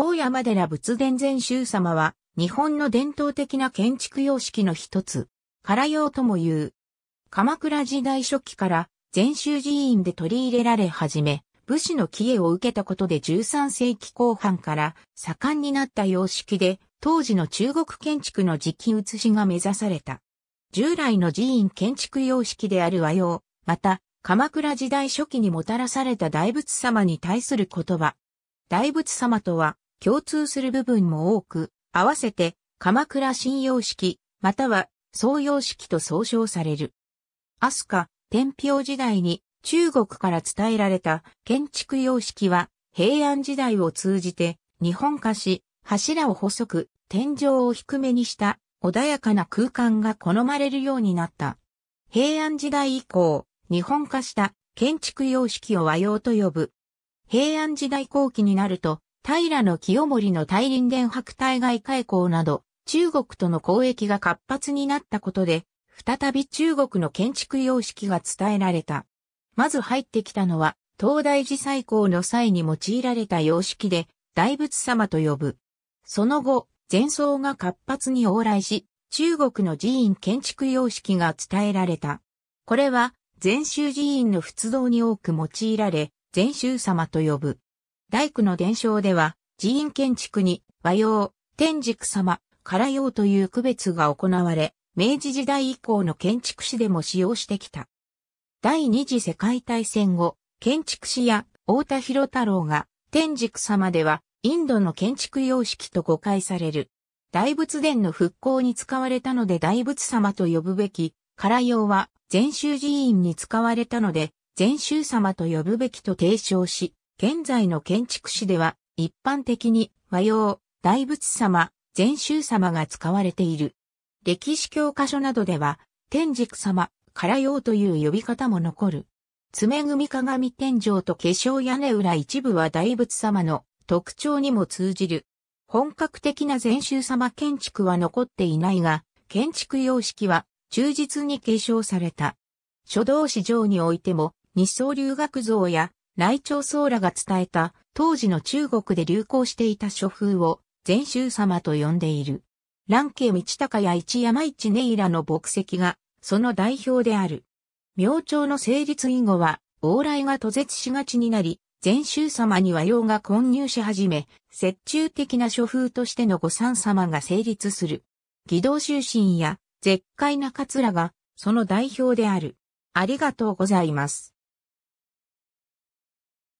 高山寺仏殿禅宗様は、日本の伝統的な建築様式の一つ、唐様とも言う。鎌倉時代初期から禅宗寺院で取り入れられ始め、武士の帰依を受けたことで13世紀後半から盛んになった様式で、当時の中国建築の時期移しが目指された。従来の寺院建築様式である和洋、また、鎌倉時代初期にもたらされた大仏様に対する言葉。大仏様とは、共通する部分も多く、合わせて鎌倉信用式、または創用式と総称される。アスカ、天平時代に中国から伝えられた建築様式は平安時代を通じて日本化し、柱を細く、天井を低めにした穏やかな空間が好まれるようになった。平安時代以降、日本化した建築様式を和洋と呼ぶ。平安時代後期になると、平の清盛の大輪殿白対外開港など、中国との交易が活発になったことで、再び中国の建築様式が伝えられた。まず入ってきたのは、東大寺最高の際に用いられた様式で、大仏様と呼ぶ。その後、前奏が活発に往来し、中国の寺院建築様式が伝えられた。これは、禅宗寺院の仏道に多く用いられ、禅宗様と呼ぶ。大工の伝承では、寺院建築に和洋、天竺様、唐洋という区別が行われ、明治時代以降の建築士でも使用してきた。第二次世界大戦後、建築士や太田博太郎が天竺様ではインドの建築様式と誤解される。大仏殿の復興に使われたので大仏様と呼ぶべき、唐洋は禅宗寺院に使われたので禅宗様と呼ぶべきと提唱し、現在の建築士では、一般的に和洋、大仏様、禅宗様が使われている。歴史教科書などでは、天竺様、からという呼び方も残る。爪組鏡天井と化粧屋根裏一部は大仏様の特徴にも通じる。本格的な禅宗様建築は残っていないが、建築様式は忠実に継承された。書道史上においても、日宗留学像や来朝僧らが伝えた当時の中国で流行していた書風を禅宗様と呼んでいる。蘭家道高や一山一イらの牧石がその代表である。明朝の成立以後は往来が途絶しがちになり、禅宗様に和洋が混入し始め、折衷的な書風としての御三様が成立する。義道修身や絶海中津がその代表である。ありがとうございます。